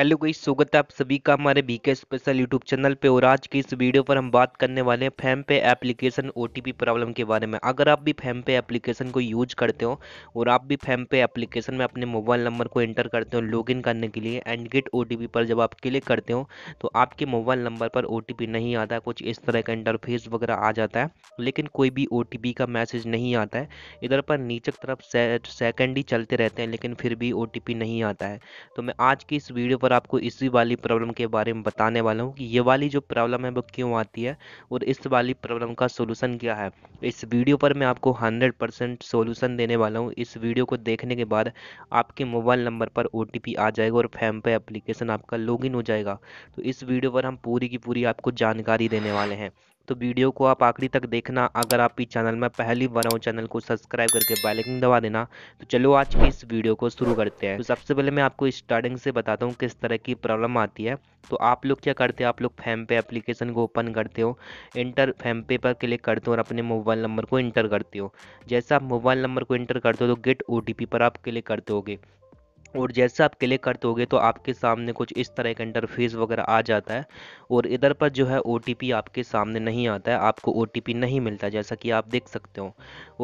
hello गई स्वागत है आप सभी का हमारे बीके स्पेशल यूट्यूब चैनल पे और आज की इस वीडियो पर हम बात करने वाले हैं फैम पे एप्लीकेशन ओटीपी प्रॉब्लम के बारे में अगर आप भी फैम पे एप्लीकेशन को यूज करते हो और आप भी फैम पे एप्लीकेशन में अपने मोबाइल नंबर को एंटर करते हो लॉगिन करने के लिए एंड गेट ओ पर जब आप क्लिक करते हो तो आपके मोबाइल नंबर पर ओ नहीं आता कुछ इस तरह का इंटरफेस वगैरह आ जाता है लेकिन कोई भी ओ का मैसेज नहीं आता है इधर पर नीचे की तरफ सेकेंड ही चलते रहते हैं लेकिन फिर भी ओ नहीं आता है तो मैं आज की इस वीडियो पर पर आपको इसी वाली प्रॉब्लम के बारे में बताने वाला हूँ कि ये वाली जो प्रॉब्लम है वो क्यों आती है और इस वाली प्रॉब्लम का सोलूसन क्या है इस वीडियो पर मैं आपको हंड्रेड परसेंट सोल्यूसन देने वाला हूँ इस वीडियो को देखने के बाद आपके मोबाइल नंबर पर ओ आ जाएगा और फैम पे एप्लीकेशन आपका लॉग हो जाएगा तो इस वीडियो पर हम पूरी की पूरी आपको जानकारी देने वाले हैं तो वीडियो को आप आखिरी तक देखना अगर आप इस चैनल में पहली बार हो चैनल को सब्सक्राइब करके बैलकिन दबा देना तो चलो आज की इस वीडियो को शुरू करते हैं तो सबसे पहले मैं आपको स्टार्टिंग से बताता हूँ किस तरह की प्रॉब्लम आती है तो आप लोग क्या करते हैं आप लोग फैम पे एप्लीकेशन को ओपन करते हो इंटर फैम पे पर क्लिक करते हो और अपने मोबाइल नंबर को इंटर करते हो जैसे आप मोबाइल नंबर को इंटर करते हो तो गेट ओ पर आप क्लिक करते होगे और जैसे आप क्लिक करते होगे तो आपके सामने कुछ इस तरह का इंटरफेस वगैरह आ जाता है और इधर पर जो है ओ आपके सामने नहीं आता है आपको ओ नहीं मिलता जैसा कि आप देख सकते हो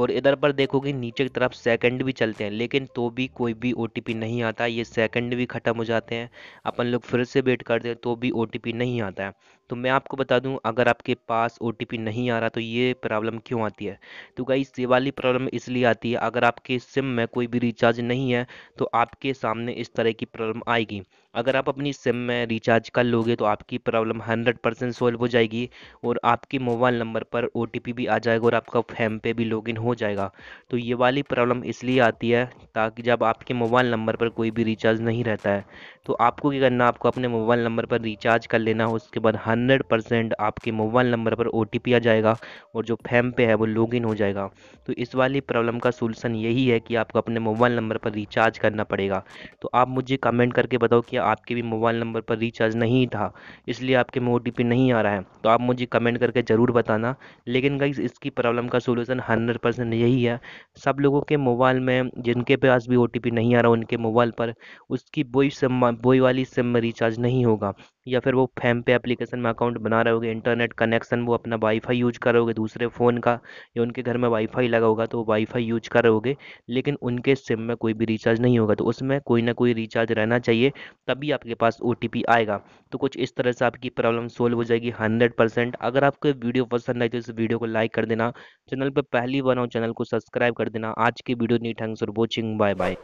और इधर पर देखोगे नीचे की तरफ सेकंड भी चलते हैं लेकिन तो भी कोई भी ओ नहीं आता ये सेकंड भी ख़त्म हो जाते हैं अपन लोग फिर से वेट करते हैं तो भी ओ नहीं आता है तो मैं आपको बता दूं अगर आपके पास ओ नहीं आ रहा तो ये प्रॉब्लम क्यों आती है तो गाइस ये वाली प्रॉब्लम इसलिए आती है अगर आपके सिम में कोई भी रिचार्ज नहीं है तो आपके सामने इस तरह की प्रॉब्लम आएगी अगर आप अपनी सिम में रिचार्ज कर लोगे तो आपकी प्रॉब्लम हंड्रेड परसेंट सॉल्व हो जाएगी और आपके मोबाइल नंबर पर ओ भी आ जाएगा और आपका फैम पे भी लॉगिन हो जाएगा तो ये वाली प्रॉब्लम इसलिए आती है ताकि जब आपके मोबाइल नंबर पर कोई भी रिचार्ज नहीं रहता है तो आपको क्या करना आपको अपने मोबाइल नंबर पर रिचार्ज कर लेना उसके बाद हंड्रेड परसेंट आपके मोबाइल नंबर पर ओ आ जाएगा और जो फैम पे है वो लॉग हो जाएगा तो इस वाली प्रॉब्लम का सोल्यूसन यही है कि आपको अपने मोबाइल नंबर पर रिचार्ज करना पड़ेगा तो आप मुझे कमेंट करके बताओ कि आपके भी मोबाइल नंबर पर रिचार्ज नहीं था इसलिए आपके में ओ नहीं आ रहा है तो आप मुझे कमेंट करके ज़रूर बताना लेकिन गाइज इसकी प्रॉब्लम का सोल्यूसन हंड्रेड परसेंट यही है सब लोगों के मोबाइल में जिनके पास भी ओ नहीं आ रहा उनके मोबाइल पर उसकी बोई सिम बोई वाली सिम में रिचार्ज नहीं होगा या फिर वो फैम पे एप्लीकेशन में अकाउंट बना रहे होगे इंटरनेट कनेक्शन वो अपना वाईफाई यूज कर रहे होगे दूसरे फ़ोन का या उनके घर में वाईफाई लगा होगा तो वाईफाई यूज कर रहे होगे लेकिन उनके सिम में कोई भी रिचार्ज नहीं होगा तो उसमें कोई ना कोई रिचार्ज रहना चाहिए तभी आपके पास ओ आएगा तो कुछ इस तरह से आपकी प्रॉब्लम सोल्व हो जाएगी हंड्रेड अगर आपको वीडियो पसंद आए तो इस वीडियो को लाइक कर देना चैनल पर पहली बार हो चैनल को सब्सक्राइब कर देना आज की वीडियो नीट thanks for watching bye bye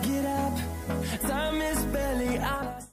get up, time is barely on our